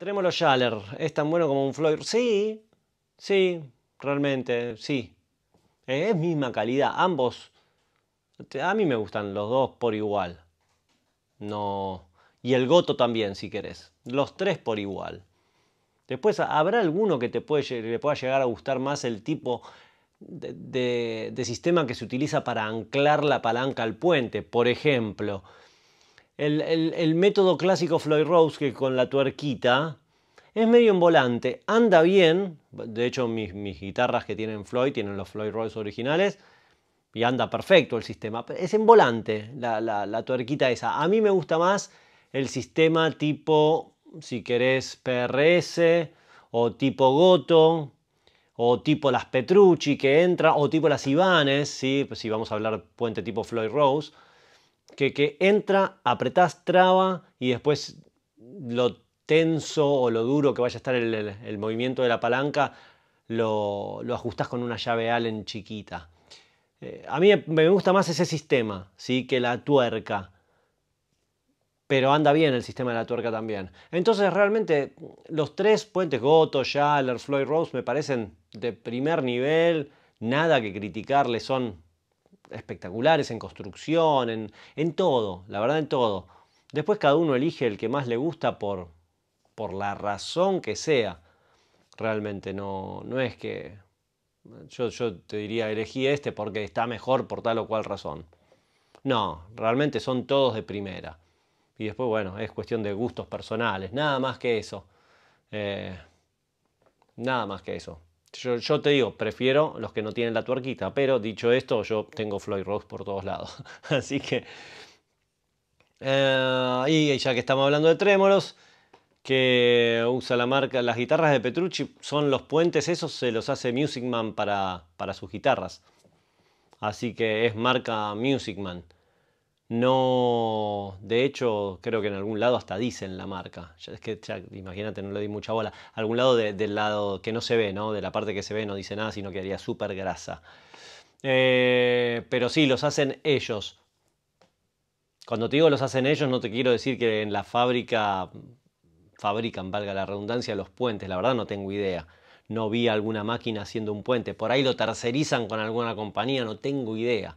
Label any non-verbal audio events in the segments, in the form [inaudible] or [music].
los Schaller, ¿es tan bueno como un Floyd? Sí, sí, realmente, sí. Eh, es misma calidad, ambos. A mí me gustan los dos por igual. No. Y el Goto también, si querés. Los tres por igual. Después habrá alguno que te pueda llegar a gustar más el tipo de sistema que se utiliza para anclar la palanca al puente, por ejemplo el, método clásico Floyd Rose que con la tuerquita es medio en volante, anda bien, de hecho mis, guitarras que tienen Floyd tienen los Floyd Rose originales y anda perfecto el sistema, es en volante la, tuerquita esa, a mí me gusta más el sistema tipo, si querés, PRS o tipo Goto, o tipo las Petrucci que entra, o tipo las Ivanes, ¿sí? si vamos a hablar puente tipo Floyd Rose, que, entra, apretás traba y después lo tenso o lo duro que vaya a estar el, movimiento de la palanca, lo, lo, ajustás con una llave Allen chiquita. Eh, a mí me gusta más ese sistema, ¿sí? que la tuerca. Pero anda bien el sistema de la tuerca también. Entonces realmente los tres puentes, Goto, Schaller, Floyd Rose, me parecen de primer nivel, nada que criticarle, son espectaculares, en construcción, en, todo, la verdad en todo. Después cada uno elige el que más le gusta por, por la razón que sea. Realmente no, no es que yo, te diría, elegí este porque está mejor por tal o cual razón. No, realmente son todos de primera. Y después, bueno, es cuestión de gustos personales, nada más que eso. Eh, nada más que eso. Yo, te digo, prefiero los que no tienen la tuerquita, pero dicho esto, yo tengo Floyd Rose por todos lados. [laughs] Así que. Eh, y ya que estamos hablando de trémolos, que usa la marca, las guitarras de Petrucci son los puentes, esos se los hace Music Man para, para sus guitarras. Así que es marca Music Man. No, de hecho, creo que en algún lado hasta dicen la marca. Es que imagínate, no le di mucha bola. Algún lado del lado que no se ve, ¿no? De la parte que se ve no dice nada, sino que haría súper grasa. Eh, pero sí, los hacen ellos. Cuando te digo los hacen ellos, no te quiero decir que en la fábrica fabrican, valga la redundancia, los puentes. La verdad no tengo idea. No vi alguna máquina haciendo un puente. Por ahí lo tercerizan con alguna compañía, no tengo idea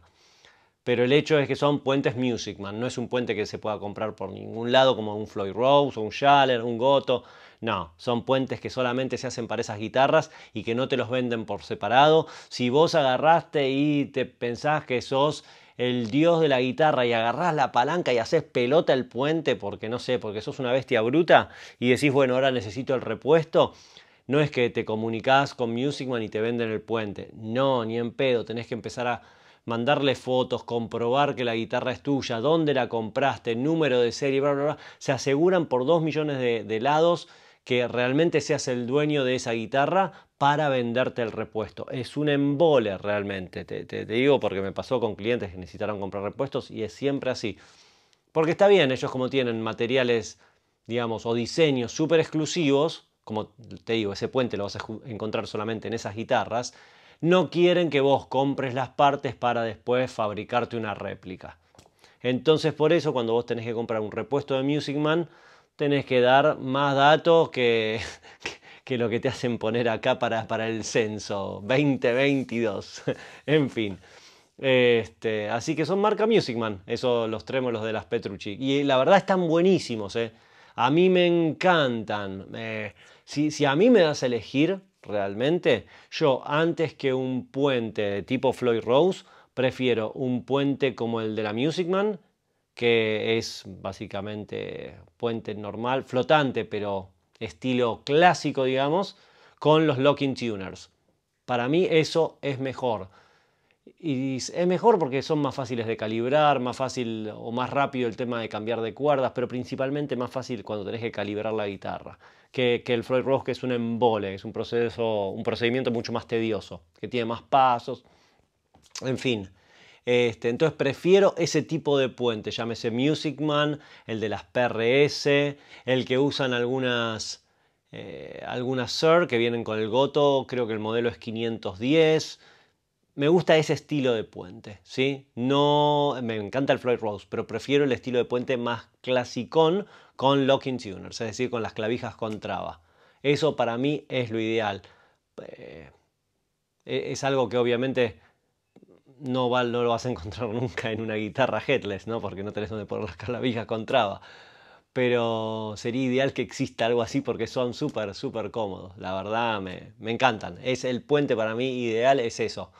pero el hecho es que son puentes Music Man, no es un puente que se pueda comprar por ningún lado como un Floyd Rose, o un Schaller, un Goto, no, son puentes que solamente se hacen para esas guitarras y que no te los venden por separado. Si vos agarraste y te pensás que sos el dios de la guitarra y agarrás la palanca y haces pelota el puente porque no sé, porque sos una bestia bruta y decís, bueno, ahora necesito el repuesto, no es que te comunicás con Musicman y te venden el puente. No, ni en pedo, tenés que empezar a mandarle fotos, comprobar que la guitarra es tuya, dónde la compraste, número de serie, bla, bla, bla, se aseguran por dos millones de, lados que realmente seas el dueño de esa guitarra para venderte el repuesto. Es un embole realmente, te, te, digo porque me pasó con clientes que necesitaron comprar repuestos y es siempre así. Porque está bien, ellos como tienen materiales, digamos, o diseños súper exclusivos, como te digo, ese puente lo vas a encontrar solamente en esas guitarras, no quieren que vos compres las partes para después fabricarte una réplica. Entonces por eso cuando vos tenés que comprar un repuesto de Music Man, tenés que dar más datos que, [laughs] que lo que te hacen poner acá para, para el censo 2022. [laughs] en fin. Este, así que son marca Music Man, esos los trémolos de las Petrucci. Y eh, la verdad están buenísimos, eh. A mí me encantan. Eh, si, si a mí me das a elegir, realmente, yo antes que un puente de tipo Floyd Rose, prefiero un puente como el de la Music Man, que es básicamente puente normal, flotante, pero estilo clásico, digamos, con los locking tuners. Para mí eso es mejor. Y es mejor porque son más fáciles de calibrar, más fácil o más rápido el tema de cambiar de cuerdas, pero principalmente más fácil cuando tenés que calibrar la guitarra. Que, el Floyd Rose, que es un embole, es un, proceso, un procedimiento mucho más tedioso, que tiene más pasos, en fin. Este, entonces prefiero ese tipo de puente, llámese Music Man, el de las PRS, el que usan algunas, eh, algunas SIR que vienen con el Goto, creo que el modelo es 510 me gusta ese estilo de puente, ¿sí? No, me encanta el Floyd Rose, pero prefiero el estilo de puente más clasicón con locking tuners, es decir, con las clavijas con traba. Eso para mí es lo ideal. Eh, e, es algo que obviamente no, lo vas a encontrar [laughs] nunca en una guitarra headless, ¿no? Porque no tenés donde poner las clavijas con traba. Pero sería ideal que exista algo así porque son súper, súper cómodos. La verdad, me, me encantan. Es el puente para mí ideal, es eso